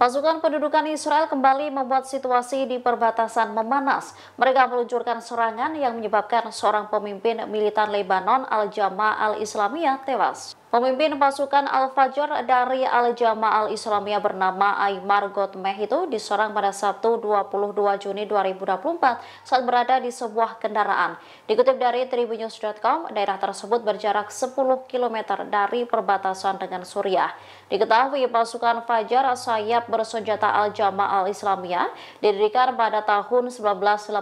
Pasukan pendudukan Israel kembali membuat situasi di perbatasan memanas. Mereka meluncurkan serangan yang menyebabkan seorang pemimpin militan Lebanon Al-Jama Al-Islamiyah tewas. Pemimpin pasukan Al-Fajr dari Al-Jama Al-Islamiyah bernama Aymar Gotmeh itu diserang pada Sabtu 22 Juni 2024 saat berada di sebuah kendaraan. Dikutip dari tribunews.com, daerah tersebut berjarak 10 km dari perbatasan dengan Suriah. Diketahui pasukan Fajar sayap Bersenjata Al-Jamaah Al-Islamiyah didirikan pada tahun 1982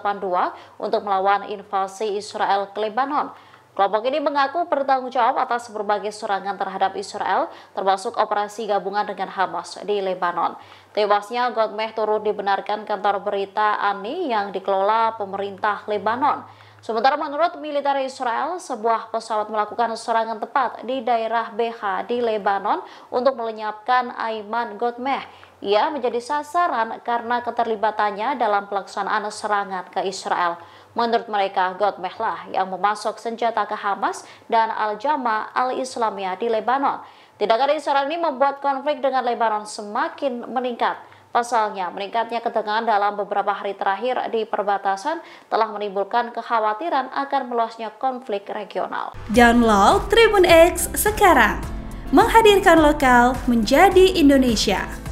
untuk melawan invasi Israel ke Lebanon. Kelompok ini mengaku bertanggung jawab atas berbagai serangan terhadap Israel, termasuk operasi gabungan dengan Hamas di Lebanon. Tewasnya Godmeh turut dibenarkan kantor berita ANI yang dikelola pemerintah Lebanon. Sementara menurut militer Israel, sebuah pesawat melakukan serangan tepat di daerah BH di Lebanon untuk melenyapkan Aiman Godmeh ia menjadi sasaran karena keterlibatannya dalam pelaksanaan serangan ke Israel. Menurut mereka, God yang memasok senjata ke Hamas dan Al-Jama al-Islamiyah di Lebanon. Tindakan Israel ini membuat konflik dengan Lebanon semakin meningkat. Pasalnya, meningkatnya ketegangan dalam beberapa hari terakhir di perbatasan telah menimbulkan kekhawatiran akan meluasnya konflik regional. Download Tribun X sekarang, menghadirkan lokal menjadi Indonesia.